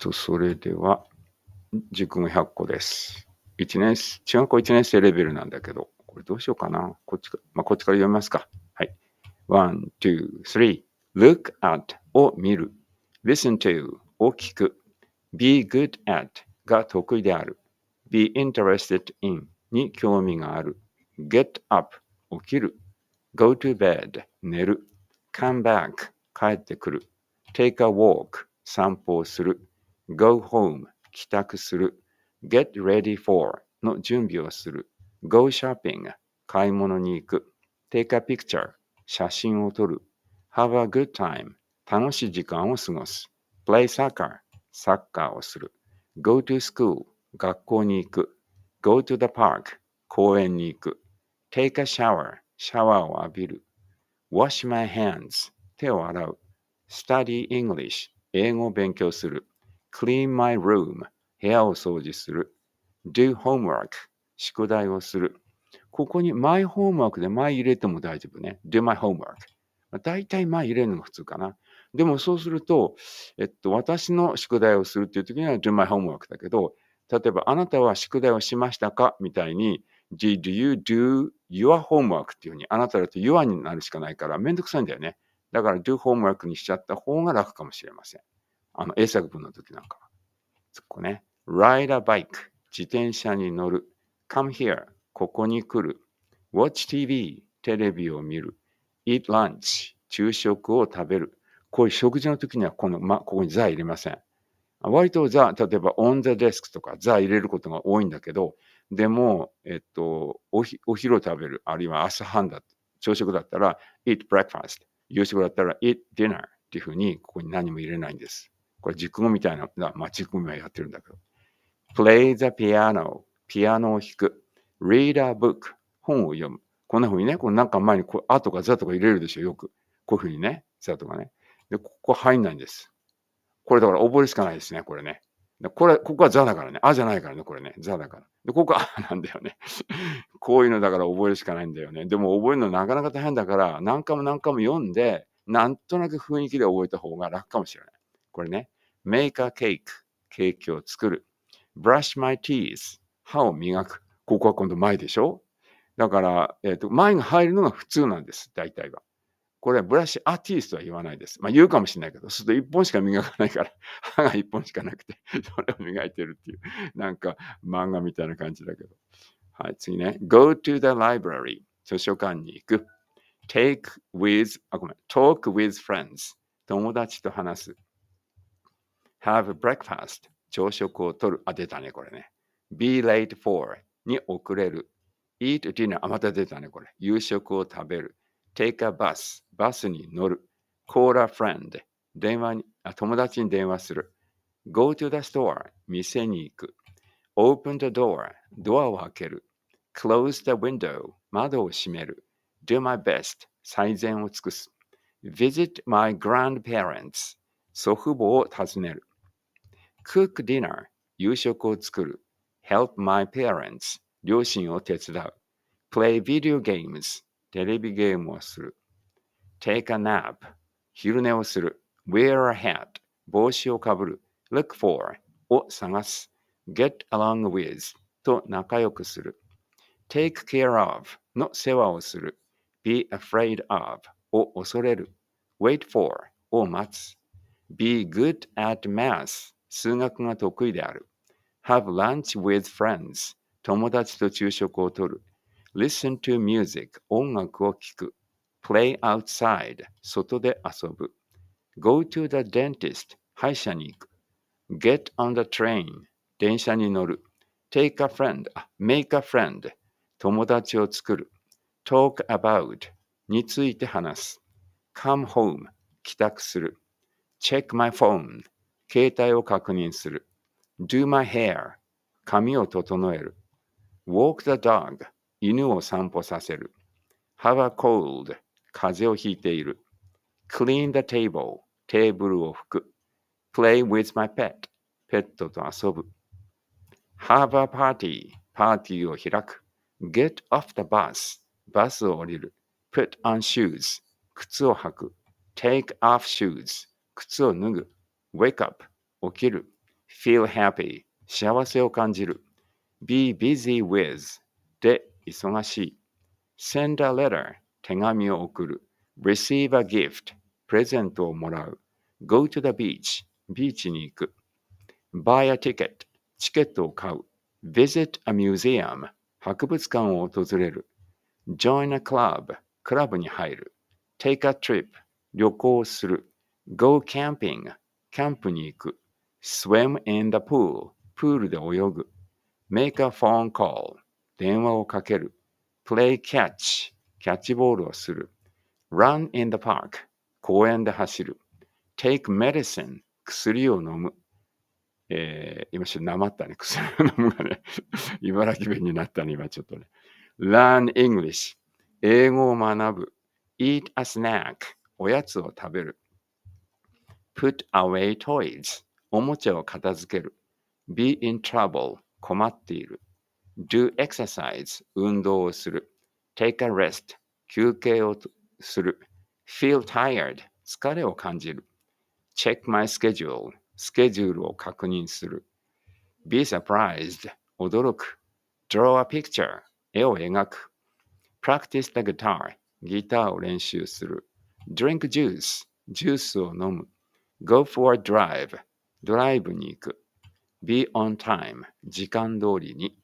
と、それでは、熟語100個です。1年、中学校1年生レベルなんだけど、これどうしようかな。こっちか、まあ、こっちから読みますか。はい。1、2、3。look at を見る。listen to を聞く。be good at が得意である。be interested in に興味がある。get up 起きる。go to bed 寝る。come back 帰ってくる。take a walk 散歩をする。go home 帰宅する get ready for の準備をする go shopping 買い物に行く take a picture 写真を撮る have a good time 楽しい時間を過ごす play soccer サッカーをする go to school 学校に行く go to the park 公園に行く take a shower シャワーを浴びる wash my hands 手を洗う study English 英語を勉強する clean my room 部屋を掃除する do homework 宿題をするここに my homework で my 入れても大丈夫ね do my homework 大体 my 入れるのが普通かなでもそうすると、えっと、私の宿題をするっていう時には do my homework だけど例えばあなたは宿題をしましたかみたいに Did you do your homework? っていうふうに、あなただと your になるしかないから、めんどくさいんだよね。だから do homework にしちゃった方が楽かもしれません。あの、英作文の時なんか、そこね、ride a bike、自転車に乗る、come here、ここに来る、watch TV、テレビを見る、eat lunch、昼食を食べる。こういう食事の時にはこの、ま、ここにザ入れません。割とザ、例えば on the desk とかザ入れることが多いんだけど、でも、えっと、おひお昼を食べる、あるいは朝飯だ、朝食だったら eat breakfast、夕食だったら eat dinner っていうふうに、ここに何も入れないんです。これ軸語みたいな、まあ、語はやってるんだけど。play the piano ピアノを弾く。read a book 本を読む。こんな風にね、このなんか前にこう、あとかざとか入れるでしょ、よく。こういう風にね、ざとかね。で、ここ入んないんです。これだから覚えるしかないですね、これね。これ、ここはザだからね。あじゃないからね、これね。ザだから。で、ここはあなんだよね。こういうのだから覚えるしかないんだよね。でも覚えるのなかなか大変だから、何回も何回も読んで、なんとなく雰囲気で覚えた方が楽かもしれない。これね。make a cake ケーキを作る brush my teeth 歯を磨くここは今度前でしょだから、えーと、前が入るのが普通なんです大体はこれはブラッシュアーティストは言わないです。まあ言うかもしれないけど、すると一本しか磨かないから、歯が一本しかなくて、それを磨いてるっていう、なんか漫画みたいな感じだけど。はい、次ね。go to the library 図書館に行く。take with, あ、ごめん、talk with friends 友達と話す。have breakfast 朝食をとる。あ、出たね、これね。be late for に遅れる。eat dinner あ、また出たね、これ。夕食を食べる。take a bus バスに乗る。call a friend 電話にあ友達に電話する。go to the store 店に行く。open the door ドアを開ける。close the window 窓を閉める。do my best 最善を尽くす。visit my grandparents 祖父母を訪ねる。cook dinner 夕食を作る help my parents 両親を手伝う play video games テレビゲームをする take a nap 昼寝をする wear a hat 帽子をかぶる look for を探す get along with と仲良くする take care of の世話をする be afraid of を恐れる wait for を待つ be good at math 数学が得意である。Have lunch with friends. 友達と昼食をとる。Listen to music. 音楽を聴く。Play outside. 外で遊ぶ。Go to the dentist. 歯医者に行く。Get on the train. 電車に乗る。Take a friend. Make a friend. 友達を作る。Talk about. について話す。Come home. 帰宅する。Check my phone. 携帯を確認する。do my hair 髪を整える。walk the dog 犬を散歩させる。have a cold 風邪をひいている。clean the table テーブルを拭く。play with my pet ペットと遊ぶ。have a party パーティーを開く。get off the bus バスを降りる。put on shoes 靴を履く。take off shoes 靴を脱ぐ。wake up 起きる feel happy 幸せを感じる be busy with で忙しい send a letter 手紙を送る receive a gift プレゼントをもらう go to the beach ビーチに行く buy a ticket チケットを買う visit a museum 博物館を訪れる join a club クラブに入る take a trip 旅行する go camping キャンプに行く。swim in the pool. プールで泳ぐ。make a phone call. 電話をかける。play catch. キャッチボールをする。run in the park. 公園で走る。take medicine. 薬を飲む。えー、今ちょっとなまったね。薬を飲むがね。茨城弁になったね。今ちょっとね。learn English. 英語を学ぶ。eat a snack. おやつを食べる。put away toys おもちゃを片付ける be in trouble 困っている do exercise 運動をする take a rest 休憩をする feel tired 疲れを感じる check my schedule スケジュールを確認する be surprised 驚く draw a picture 絵を描く practice the guitar ギターを練習する drink juice ジュースを飲む go for a drive ドライブに行く be on time 時間通りに